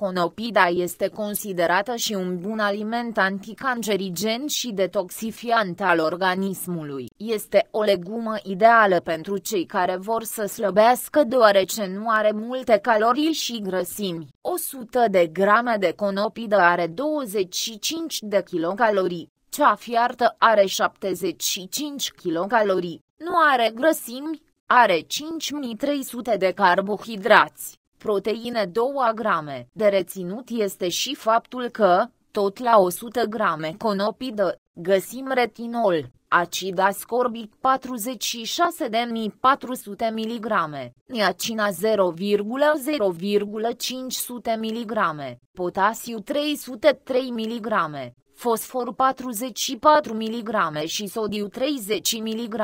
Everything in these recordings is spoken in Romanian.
Conopida este considerată și un bun aliment anticancerigen și detoxifiant al organismului. Este o legumă ideală pentru cei care vor să slăbească deoarece nu are multe calorii și grăsimi. 100 de grame de conopidă are 25 de kilocalorii, cea fiartă are 75 kilocalorii, nu are grăsimi, are 5300 de carbohidrați proteine 2 grame. De reținut este și faptul că, tot la 100 grame conopidă, găsim retinol, acid ascorbic 46.400 mg, niacina 0,0500 mg, potasiu 303 mg, fosfor 44 mg și sodiu 30 mg.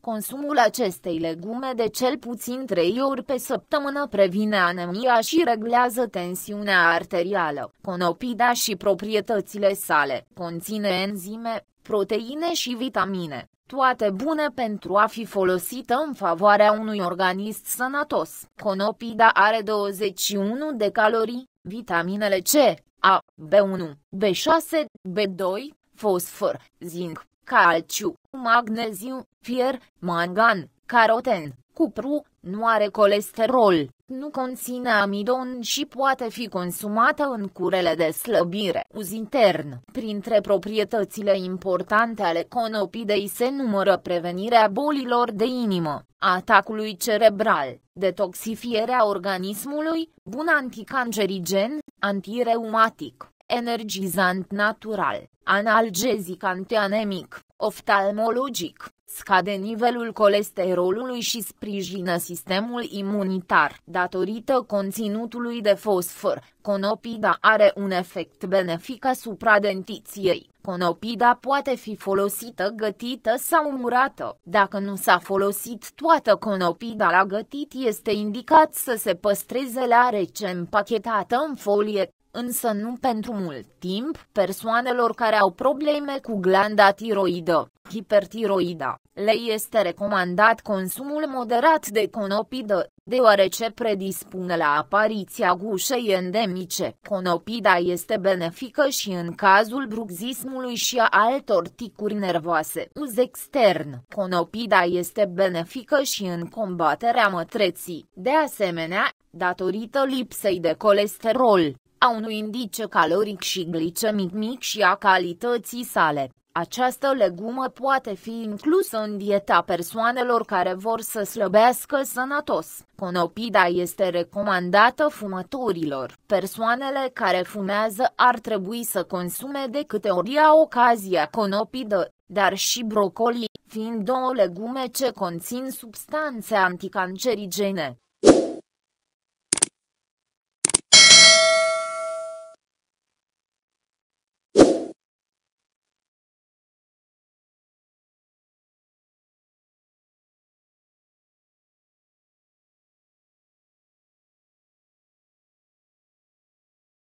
Consumul acestei legume de cel puțin 3 ori pe săptămână previne anemia și reglează tensiunea arterială. Conopida și proprietățile sale conține enzime, proteine și vitamine, toate bune pentru a fi folosită în favoarea unui organism sănătos. Conopida are 21 de calorii, vitaminele C, a, B1, B6, B2, fosfor, zinc, calciu, magneziu, fier, mangan, caroten, cupru, nu are colesterol. Nu conține amidon și poate fi consumată în curele de slăbire. Uz intern. Printre proprietățile importante ale conopidei se numără prevenirea bolilor de inimă, atacului cerebral, detoxifierea organismului, bun anticancerigen, antireumatic, energizant natural, analgezic antianemic, oftalmologic, Scade nivelul colesterolului și sprijină sistemul imunitar. Datorită conținutului de fosfor, conopida are un efect benefic asupra dentiției. Conopida poate fi folosită gătită sau murată. Dacă nu s-a folosit toată conopida la gătit, este indicat să se păstreze la rece împachetată în folie însă nu pentru mult timp, persoanelor care au probleme cu glanda tiroidă, hipertiroida, le este recomandat consumul moderat de conopidă, deoarece predispune la apariția gușei endemice. Conopida este benefică și în cazul bruxismului și a altor ticuri nervoase. Uz extern. Conopida este benefică și în combaterea mătreții. De asemenea, datorită lipsei de colesterol, a unui indice caloric și glicemic mic și a calității sale. Această legumă poate fi inclusă în dieta persoanelor care vor să slăbească sănătos. Conopida este recomandată fumătorilor. Persoanele care fumează ar trebui să consume de câte ori au ocazia conopidă, dar și brocoli, fiind două legume ce conțin substanțe anticancerigene.